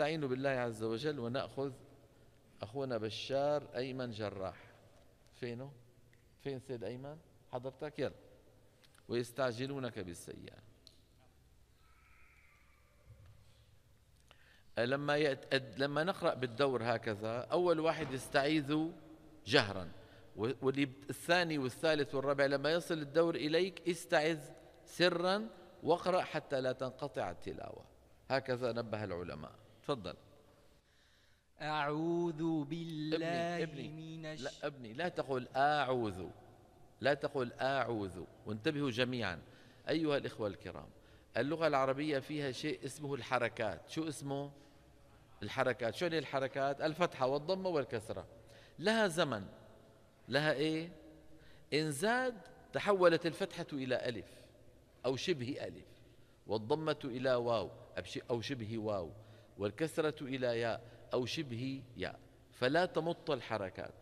نستعين بالله عز وجل ونأخذ أخونا بشار أيمن جراح فينه؟ فين سيد أيمن؟ حضرتك يلا ويستعجلونك بالسيئة لما لما نقرأ بالدور هكذا أول واحد يستعيذ جهرا والثاني والثالث والرابع لما يصل الدور إليك استعذ سرا واقرأ حتى لا تنقطع التلاوة هكذا نبه العلماء تفضل أعوذ بالله ابني, ابني. من الش... لا ابني لا تقل أعوذ لا تقل أعوذ وانتبهوا جميعا أيها الإخوة الكرام اللغة العربية فيها شيء اسمه الحركات شو اسمه؟ الحركات شو الحركات؟ الفتحة والضمة والكسرة لها زمن لها إيه؟ إن زاد تحولت الفتحة إلى ألف أو شبه ألف والضمة إلى واو أو شبه واو والكسرة إلى ياء أو شبه ياء فلا تمط الحركات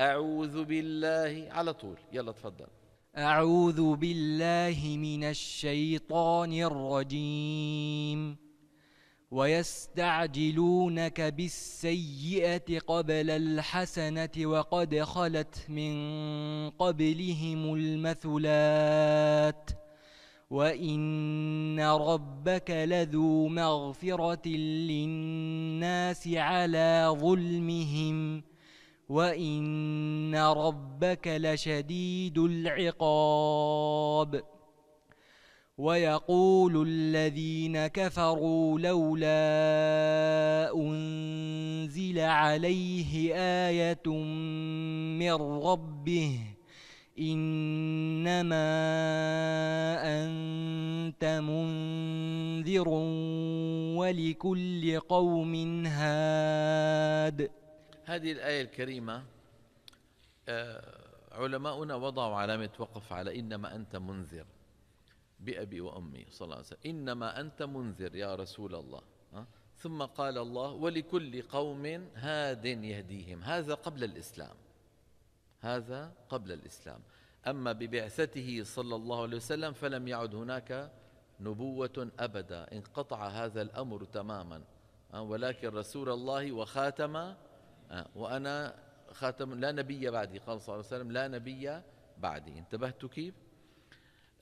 أعوذ بالله على طول يلا تفضل أعوذ بالله من الشيطان الرجيم ويستعجلونك بالسيئة قبل الحسنة وقد خلت من قبلهم المثلات وَإِنَّ رَبَّكَ لَذُو مَغْفِرَةٍ لِلنَّاسِ عَلَى ظُلْمِهِمْ وَإِنَّ رَبَّكَ لَشَدِيدُ الْعِقَابِ وَيَقُولُ الَّذِينَ كَفَرُوا لَوْلَا أُنْزِلَ عَلَيْهِ آيَةٌ مِنْ رَبِّهِ إنما أنت منذر ولكل قوم هاد هذه الآية الكريمة آه، علماؤنا وضعوا علامة وقف على إنما أنت منذر بأبي وأمي صلى الله عليه وسلم إنما أنت منذر يا رسول الله آه. ثم قال الله ولكل قوم هاد يهديهم هذا قبل الإسلام هذا قبل الإسلام أما ببعثته صلى الله عليه وسلم فلم يعد هناك نبوة أبدا انقطع هذا الأمر تماما آه، ولكن رسول الله وخاتم آه، وأنا خاتم لا نبي بعدي قال صلى الله عليه وسلم لا نبي بعدي انتبهت كيف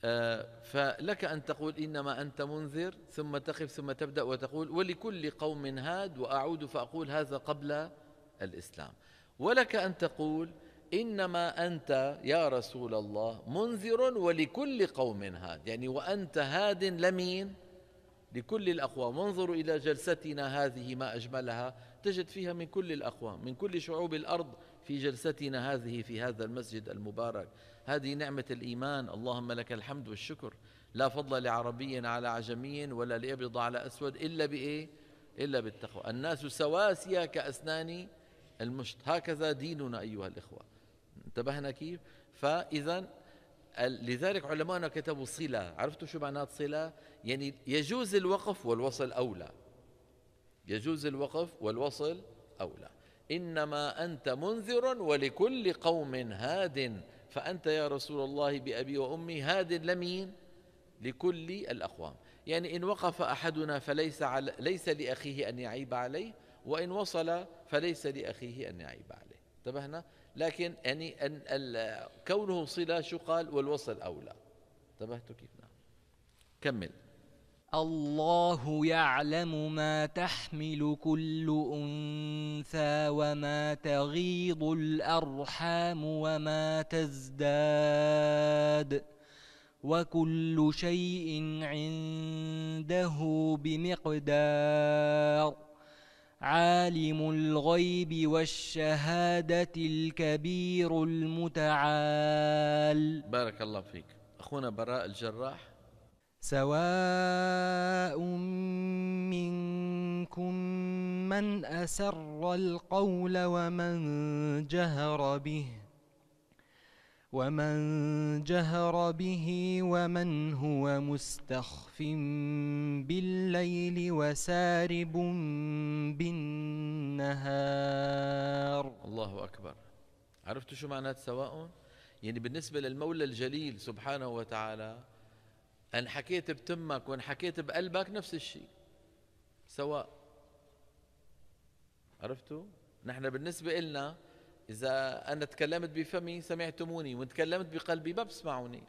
آه، فلك أن تقول إنما أنت منذر ثم تقف ثم تبدأ وتقول ولكل قوم هاد وأعود فأقول هذا قبل الإسلام ولك أن تقول انما انت يا رسول الله منذر ولكل قوم هاد يعني وانت هاد لمين لكل الاقوام انظروا الى جلستنا هذه ما اجملها تجد فيها من كل الاقوام من كل شعوب الارض في جلستنا هذه في هذا المسجد المبارك هذه نعمه الايمان اللهم لك الحمد والشكر لا فضل لعربي على عجمي ولا لابيض على اسود الا بايه الا بالتقوى الناس سواسيه كاسنان المشت هكذا ديننا ايها الاخوه انتبهنا كيف فإذا لذلك علماءنا كتبوا صلة عرفتوا شو معنات صلة يعني يجوز الوقف والوصل أولى يجوز الوقف والوصل أولى إنما أنت منذر ولكل قوم هاد فأنت يا رسول الله بأبي وأمي هاد لمين لكل الأقوام يعني إن وقف أحدنا فليس على ليس لأخيه أن يعيب عليه وإن وصل فليس لأخيه أن يعيب عليه انتبهنا لكن يعني أن كونه صلة شو قال والوصل أولى انتبهتوا كيف نعم كمل الله يعلم ما تحمل كل أنثى وما تغيض الأرحام وما تزداد وكل شيء عنده بمقدار عالم الغيب والشهادة الكبير المتعال بارك الله فيك أخونا براء الجراح سواء منكم من أسر القول ومن جهر به ومن جهر به ومن هو مستخف بالليل وسارب بالنهار الله أكبر عرفتوا شو معنات سواء؟ يعني بالنسبة للمولى الجليل سبحانه وتعالى أن حكيت بتمك وأن حكيت بقلبك نفس الشيء سواء عرفتوا؟ نحن بالنسبة إلنا إذا أنا تكلمت بفمي سمعتموني وإن تكلمت بقلبي ما بسمعوني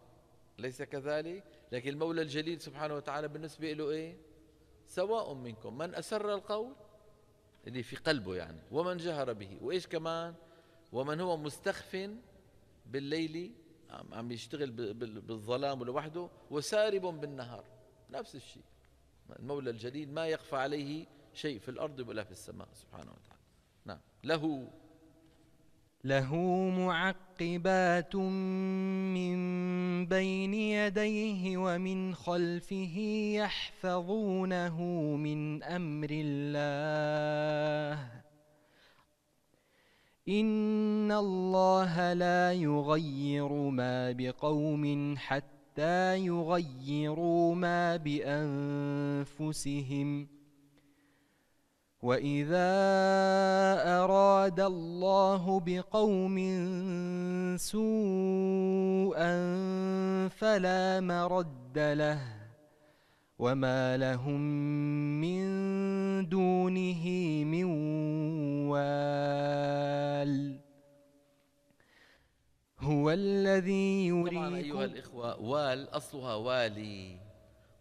ليس كذلك لكن المولى الجليل سبحانه وتعالى بالنسبة له إيه سواء منكم من أسر القول اللي في قلبه يعني ومن جهر به وإيش كمان ومن هو مستخف بالليل عم يشتغل بالظلام لوحده وسارب بالنهار نفس الشيء المولى الجليل ما يخفى عليه شيء في الأرض ولا في السماء سبحانه وتعالى نعم له له معقبات من بين يديه ومن خلفه يحفظونه من أمر الله إن الله لا يغير ما بقوم حتى يغيروا ما بأنفسهم ۖ وإذا أراد الله بقوم سوءا فلا مرد له وما لهم من دونه من وال هو الذي يريد أيها الإخوة وال أصلها والي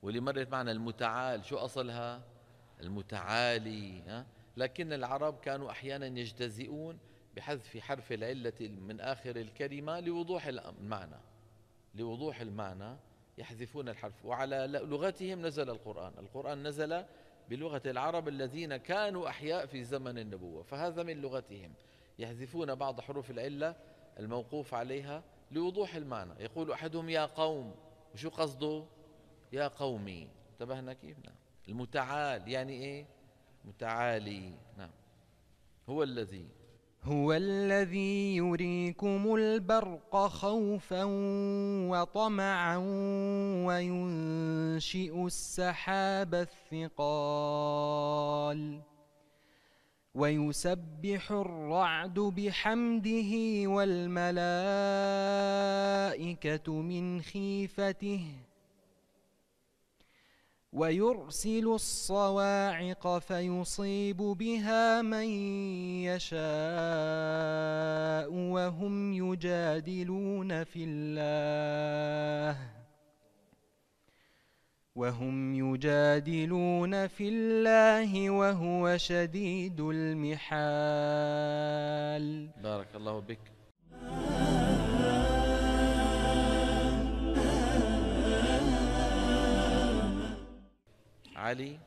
واللي مرت معنا المتعال شو أصلها؟ المتعالي لكن العرب كانوا أحيانا يجتزئون بحذف حرف العلة من آخر الكلمة لوضوح المعنى لوضوح المعنى يحذفون الحرف وعلى لغتهم نزل القرآن القرآن نزل بلغة العرب الذين كانوا أحياء في زمن النبوة فهذا من لغتهم يحذفون بعض حروف العلة الموقوف عليها لوضوح المعنى يقول أحدهم يا قوم وشو قصده يا قومي انتبهنا كيف نعم المتعال يعني إيه متعالي نعم هو الذي هو الذي يريكم البرق خوفا وطمعا وينشئ السحاب الثقال ويسبح الرعد بحمده والملائكة من خيفته ويرسل الصواعق فيصيب بها من يشاء وهم يجادلون في الله وهم يجادلون في الله وهو شديد المحال بارك الله بك علي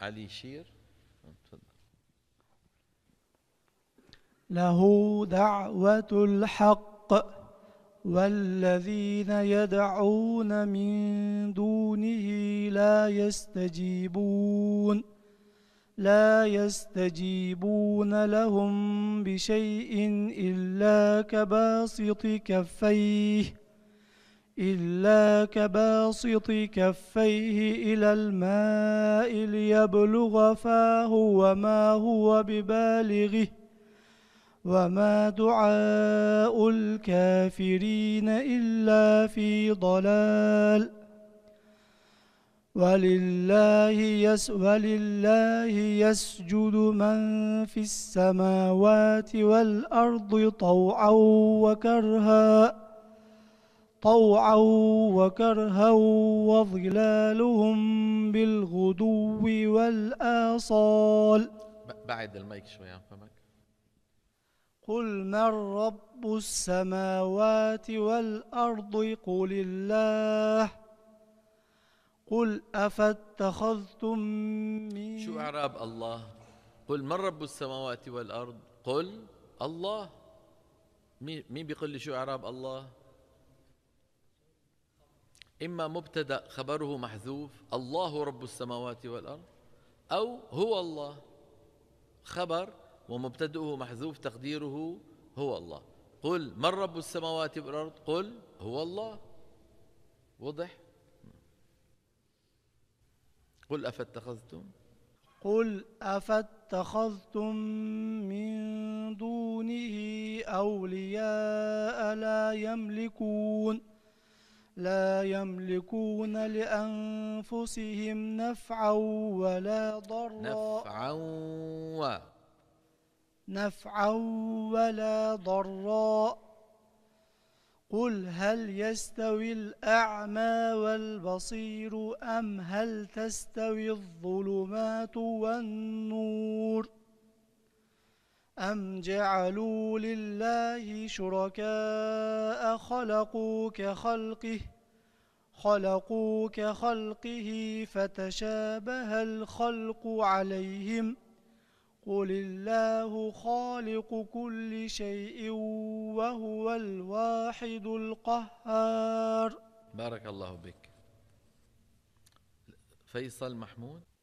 علي شير له دعوة الحق والذين يدعون من دونه لا يستجيبون لا يستجيبون لهم بشيء إلا كباسط كفيه إلا كباسط كفيه إلى الماء ليبلغ فاه وما هو ببالغه وما دعاء الكافرين إلا في ضلال ولله, يس ولله يسجد من في السماوات والأرض طوعا وكرها طوعا وكرها وظلالهم بالغدو والآصال بعد المايك شوي عن فمك قل من رب السماوات والأرض قل الله قل أفاتخذتم من شو إعراب الله قل من رب السماوات والأرض قل الله مين بيقول لي شو إعراب الله إما مبتدأ خبره محذوف الله رب السماوات والأرض أو هو الله خبر ومبتدأه محذوف تقديره هو الله قل من رب السماوات والأرض قل هو الله وضح قل أفاتخذتم قل أفاتخذتم من دونه أولياء لا يملكون لا يملكون لأنفسهم نفعا ولا ضرا نفعا و نفعا ولا ضرا قل هل يستوي الأعمى والبصير أم هل تستوي الظلمات والنور ؟ أم جعلوا لله شركاء خلقوا كخلقه خلقوا كخلقه فتشابه الخلق عليهم قل الله خالق كل شيء وهو الواحد القهار بارك الله بك فيصل محمود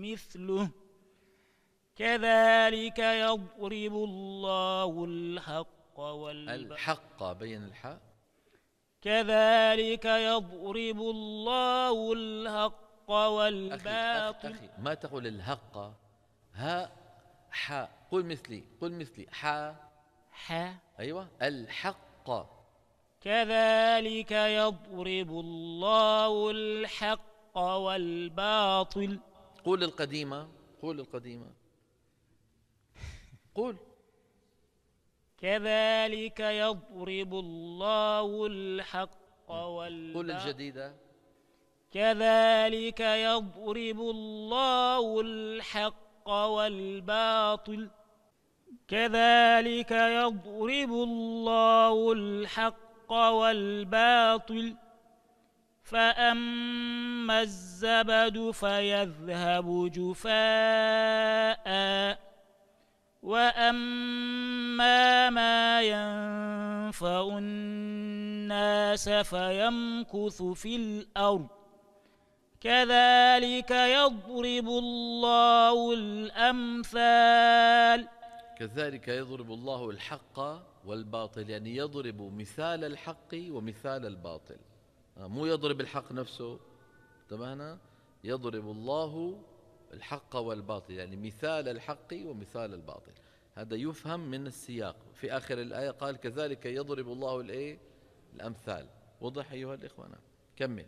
مثله كذلك يضرب الله الحق والباطل الحق بين الحاء كذلك يضرب الله الحق والباطل أخي, أخي ما تقول الحق ها حاء قل مثلي قل مثلي حاء حاء أيوة الحق كذلك يضرب الله الحق والباطل قول القديمة قول القديمة قول كذلك يضرب الله الحق والباطل قول الجديدة كذلك يضرب الله الحق والباطل كذلك يضرب الله الحق والباطل فأما الزبد فيذهب جفاء وأما ما ينفع الناس فيمكث في الأرض كذلك يضرب الله الأمثال كذلك يضرب الله الحق والباطل يعني يضرب مثال الحق ومثال الباطل آه، مو يضرب الحق نفسه تمام يضرب الله الحق والباطل يعني مثال الحق ومثال الباطل هذا يفهم من السياق في آخر الآية قال كذلك يضرب الله الإيه الأمثال وضح أيها الإخوة نعم كمل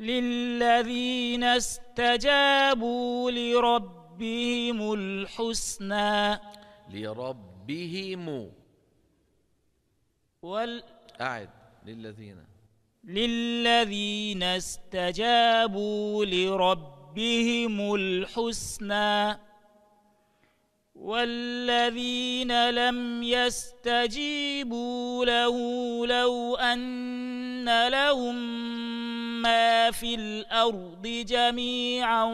للذين استجابوا لربهم الحسنى لربهم وال أعد للذين للذين استجابوا لربهم الحسنى والذين لم يستجيبوا له لو أن لهم ما في الأرض جميعا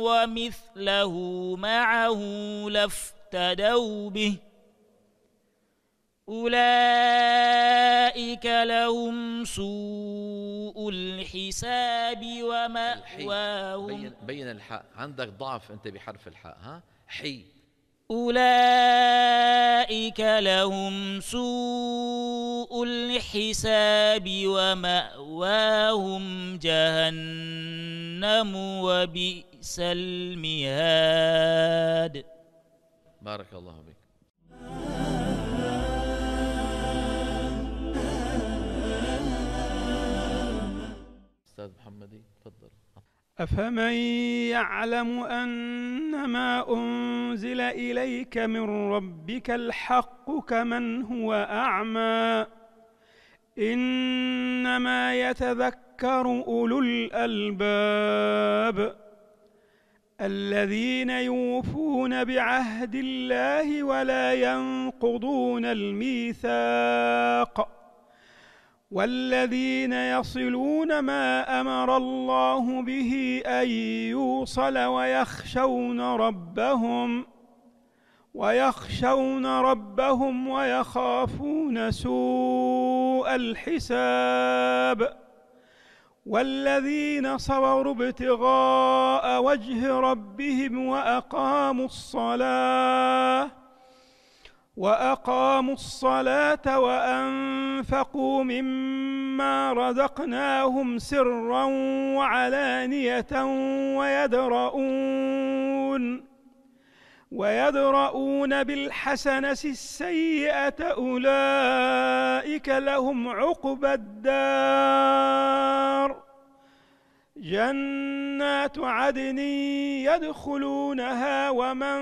ومثله معه لافتدوا به أولئك لهم سوء الحساب ومأواهم بين, بين الحاء عندك ضعف أنت بحرف الحاء ها حي أولئك لهم سوء الحساب ومأواهم جهنم وبئس المهاد بارك الله بك هذه تفضل أفمن يعلم أن ما أنزل إليك من ربك الحق كمن هو أعمى إنما يتذكر أولو الألباب الذين يوفون بعهد الله ولا ينقضون الميثاق والذين يصلون ما أمر الله به أن يوصل ويخشون ربهم ويخشون ربهم ويخافون سوء الحساب والذين صبروا ابتغاء وجه ربهم وأقاموا الصلاة وأقاموا الصلاة وأنفقوا مما رزقناهم سرا وعلانية ويدرؤون ويدرؤون بالحسنة السيئة أولئك لهم عقبى الدار جنات عدن يدخلونها ومن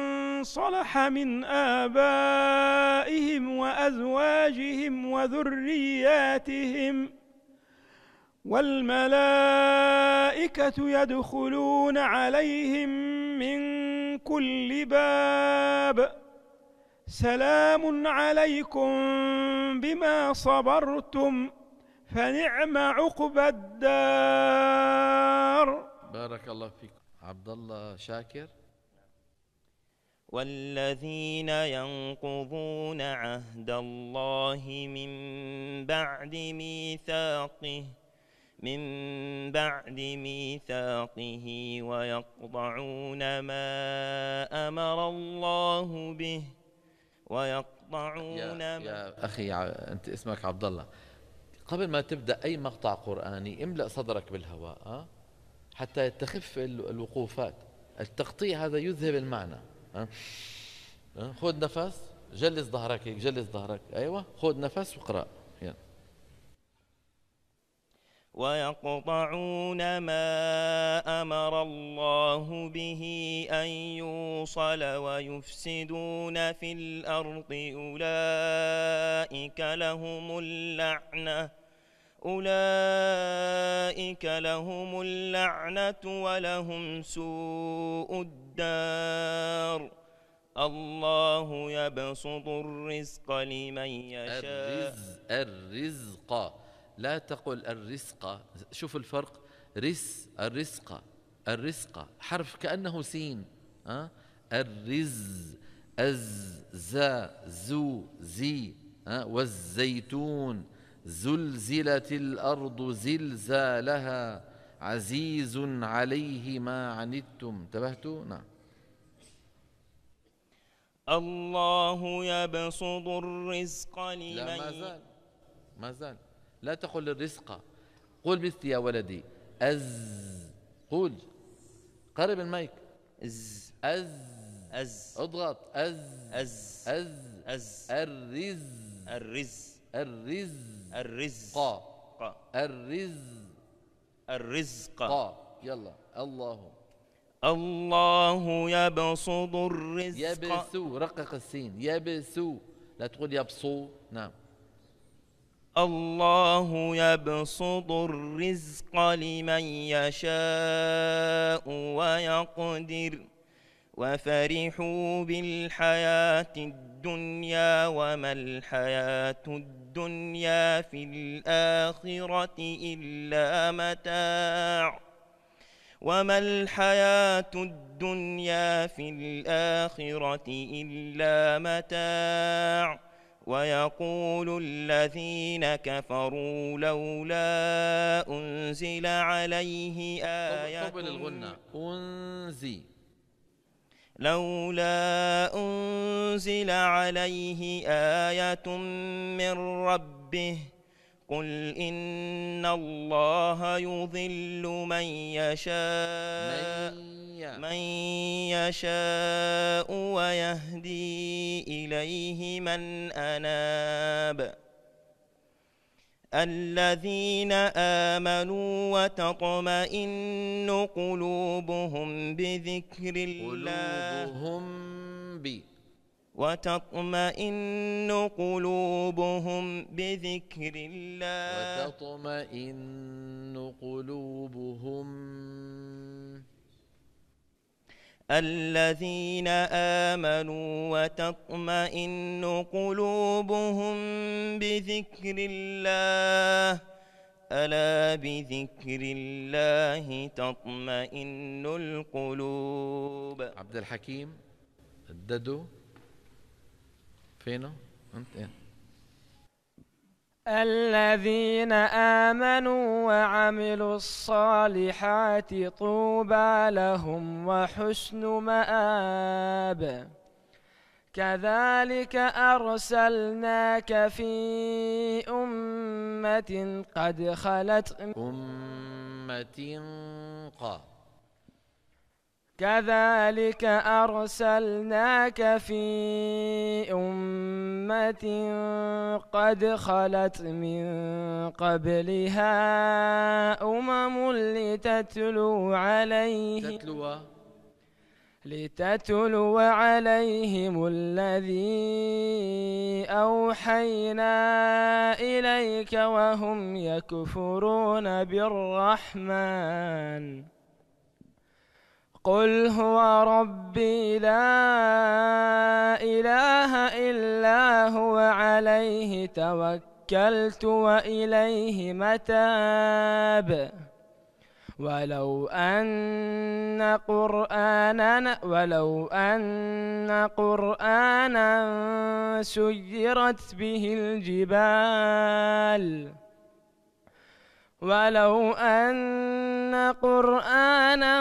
صلح من آبائهم وأزواجهم وذرياتهم والملائكة يدخلون عليهم من كل باب سلام عليكم بما صبرتم ۖ فنعم عقبى الدار بارك الله فيك عبد الله شاكر والذين ينقضون عهد الله من بعد ميثاقه من بعد ميثاقه ويقطعون ما أمر الله به ويقطعون يا, ما يا أخي أنت اسمك عبد الله قبل ما تبدا اي مقطع قراني املا صدرك بالهواء آه؟ حتى تخف الوقوفات التقطيع هذا يذهب المعنى آه؟ آه؟ خذ نفس جلس ظهرك هيك جلس ظهرك ايوه خذ نفس واقرا ويقطعون ما امر الله به ان يوصل ويفسدون في الارض اولئك لهم اللعنه أولئك لهم اللعنة ولهم سوء الدار الله يبسط الرزق لمن يشاء الرزق, الرزق لا تقل الرزق شوف الفرق رس الرزق الرزق حرف كأنه سين الرز أز زا زو زي والزيتون زلزلت الارض زلزالها عزيز عليه ما عنتم انتبهتوا نعم الله يبسط الرزق لمن لا ما زال ما زال لا تقل الرزق قل مثلي يا ولدي أز قول قرب المايك أز أز أز اضغط أز أز أز, أز. الرز الرز الرزق الرزق الرزق الرزق يلا الله الله يبسط الرزق يبسو رقق السين يبسو لا تقول يبسو نعم الله يبسط الرزق لمن يشاء ويقدر وفرحوا بالحياة الدنيا الدنيا وما الحياة الدنيا في الآخرة إلا متاع وما الحياة الدنيا في الآخرة إلا متاع ويقول الذين كفروا لولا أنزل عليه آية قبل الغنى لولا أنزل عليه آية من ربه قل إن الله يضل من يشاء من يشاء ويهدي إليه من أناب الذين آمنوا وتطمئن قلوبهم بذكر الله قلوبهم بي وتطمئن قلوبهم بذكر الله وتطمئن قلوبهم الذين آمنوا وتطمئن قلوبهم بذكر الله ألا بذكر الله تطمئن القلوب عبد الحكيم الددو فينه انت إيه؟ الذين آمنوا وعملوا الصالحات طوبى لهم وحسن مآب كذلك أرسلناك في أمة قد خلت أمة قد كذلك أرسلناك في أمة قد خلت من قبلها أمم لتتلو عليه تتلو لتتلو عليهم الذي أوحينا إليك وهم يكفرون بالرحمن قل هو ربي لا إله إلا هو عليه توكلت وإليه متاب ولو أن قرآنا ولو أن قرآنا سيرت به الجبال ولو أن قرآنا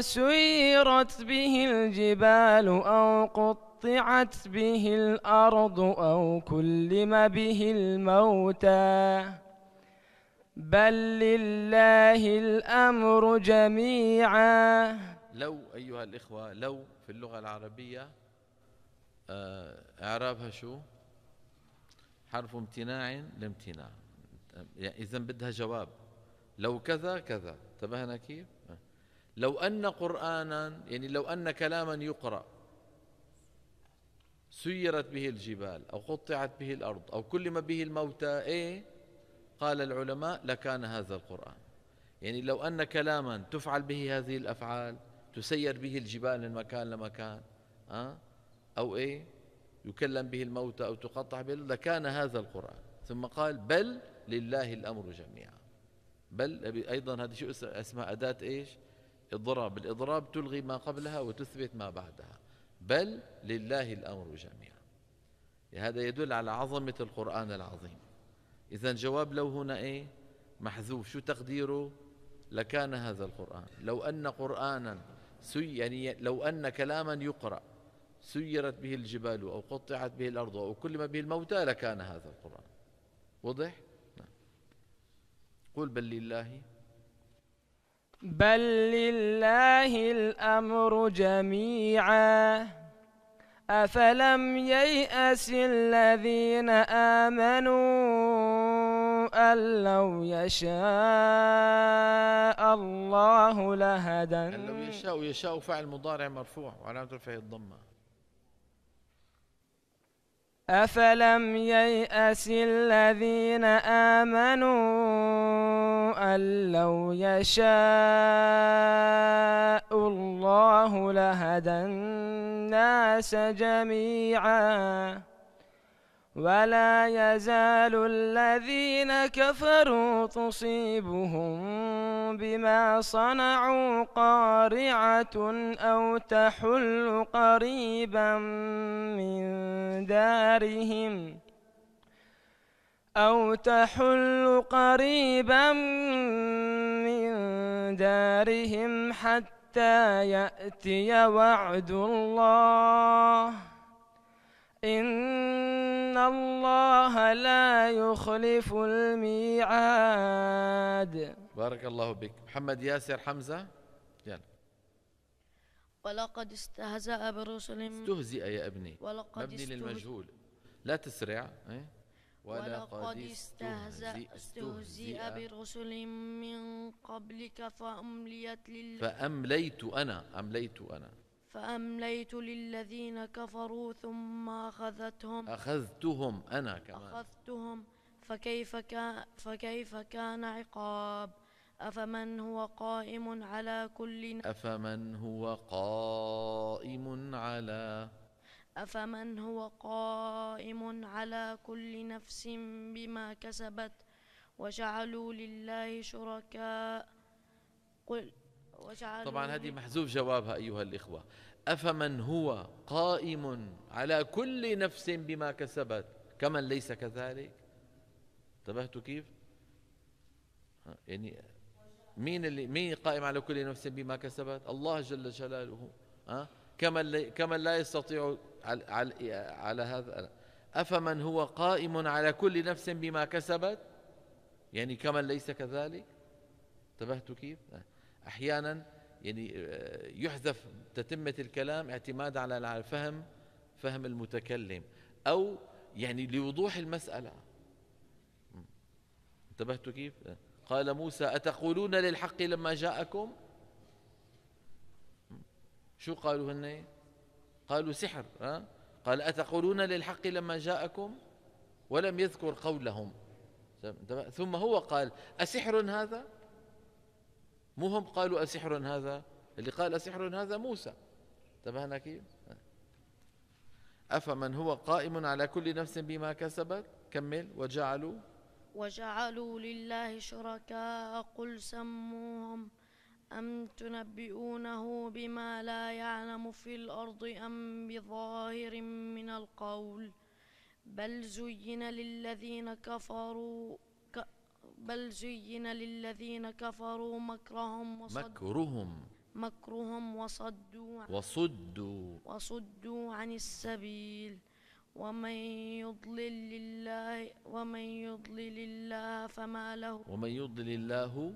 سيرت به الجبال أو قطعت به الأرض أو كلم به الموتى بل لله الأمر جميعا لو أيها الإخوة لو في اللغة العربية آه، إعرابها شو حرف امتناع لامتناع يعني إذا بدها جواب لو كذا كذا انتبهنا كيف لو أن قرآنا يعني لو أن كلاما يقرأ سيرت به الجبال أو قطعت به الأرض أو كلم به الموتى إيه قال العلماء لكان هذا القرآن يعني لو أن كلاما تفعل به هذه الأفعال تسير به الجبال من مكان لمكان أه؟ أو إيه يكلم به الموتى أو تقطع به لكان هذا القرآن ثم قال بل لله الأمر جميعا بل أيضا هذا شو اسمها أداة إيش إضراب بالإضراب تلغي ما قبلها وتثبت ما بعدها بل لله الأمر جميعا هذا يدل على عظمة القرآن العظيم إذا جواب لو هنا إيه محذوف شو تقديره لكان هذا القرآن لو أن قرآنا سي يعني لو أن كلاما يقرأ سيرت به الجبال أو قطعت به الأرض أو كلم به الموتى لكان هذا القرآن وضح؟ قل بل لله بل لله الأمر جميعا أفلم ييأس الذين آمنوا أن لو يشاء الله لهدى أن لو يشاء يشاء فعل مضارع مرفوع وعلامة رفعه الضمة أفلم ييأس الذين آمنوا أن لو يشاء الله لهدى الناس جميعاً ولا يزال الذين كفروا تصيبهم بما صنعوا قارعة أو تحل قريبا من دارهم أو تحل قريبا من دارهم حتى يأتي وعد الله إن الله لا يخلف الميعاد بارك الله بك محمد ياسر حمزة يلا ولقد استهزأ برسل استهزئ يا ابني ولقد مبني للمجهول لا تسرع إيه؟ ولقد استهزأ استهزئ برسل من قبلك فأمليت لل فأمليت أنا أمليت أنا فأمليت للذين كفروا ثم أخذتهم أخذتهم أنا كمان أخذتهم فكيف, كان فكيف كان عقاب أفمن هو قائم على كل أفمن هو قائم على أفمن هو قائم على كل نفس بما كسبت وجعلوا لله شركاء قل وجعلوا طبعا هذه محذوف جوابها أيها الإخوة أفمن هو قائم على كل نفس بما كسبت كمن ليس كذلك انتبهتوا كيف يعني مين اللي مين قائم على كل نفس بما كسبت الله جل جلاله ها كمن كمن لا يستطيع على, على, على هذا افمن هو قائم على كل نفس بما كسبت يعني كمن ليس كذلك انتبهتوا كيف احيانا يعني آه، يحذف تتمة الكلام اعتماد على فهم فهم المتكلم أو يعني لوضوح المسألة انتبهتوا كيف؟ آه. قال موسى أتقولون للحق لما جاءكم؟ شو قالوا هن؟ قالوا سحر ها؟ آه. قال أتقولون للحق لما جاءكم؟ ولم يذكر قولهم ثم هو قال أسحر هذا؟ مو هم قالوا أسحر هذا اللي قال أسحر هذا موسى انتبهنا كيف أفمن هو قائم على كل نفس بما كسبت كمل وجعلوا وجعلوا لله شركاء قل سموهم أم تنبئونه بما لا يعلم في الأرض أم بظاهر من القول بل زين للذين كفروا بل زين للذين كفروا مكرهم وصدوا مكرهم مكرهم وصدوا وصدوا وصدوا عن السبيل ومن يضلل الله ومن يضلل الله فما له ومن يضلل الله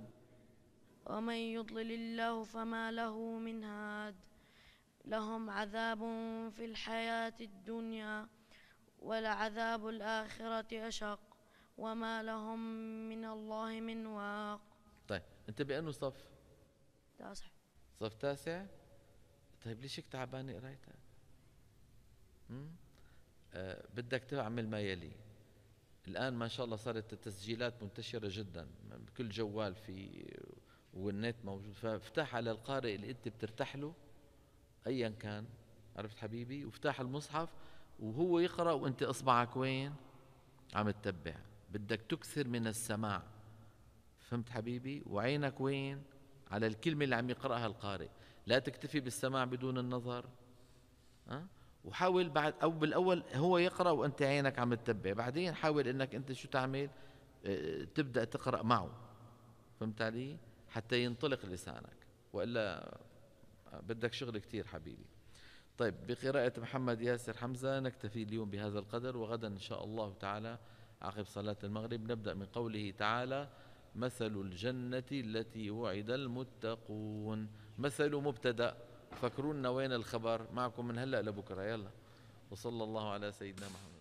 ومن يضلل الله فما له من هاد لهم عذاب في الحياة الدنيا ولعذاب الآخرة أشق وما لهم من الله من واق طيب انت بانه صف تاسع صف تاسع طيب ليش هيك تعبانه قرايتك آه بدك تعمل ما يلي الان ما شاء الله صارت التسجيلات منتشره جدا بكل جوال في والنت موجود فافتح على القارئ اللي انت بترتاح له ايا كان عرفت حبيبي وافتح المصحف وهو يقرا وانت اصبعك وين عم تتبع بدك تكثر من السماع فهمت حبيبي وعينك وين على الكلمة اللي عم يقرأها القارئ لا تكتفي بالسماع بدون النظر أه؟ وحاول بعد أو بالأول هو يقرأ وأنت عينك عم تتبع بعدين حاول أنك أنت شو تعمل أه تبدأ تقرأ معه فهمت علي حتى ينطلق لسانك وإلا بدك شغل كتير حبيبي طيب بقراءة محمد ياسر حمزة نكتفي اليوم بهذا القدر وغدا إن شاء الله تعالى عقب صلاة المغرب نبدأ من قوله تعالى مثل الجنة التي وعد المتقون مثل مبتدأ فكرونا وين الخبر معكم من هلأ لبكرة يلا وصلى الله على سيدنا محمد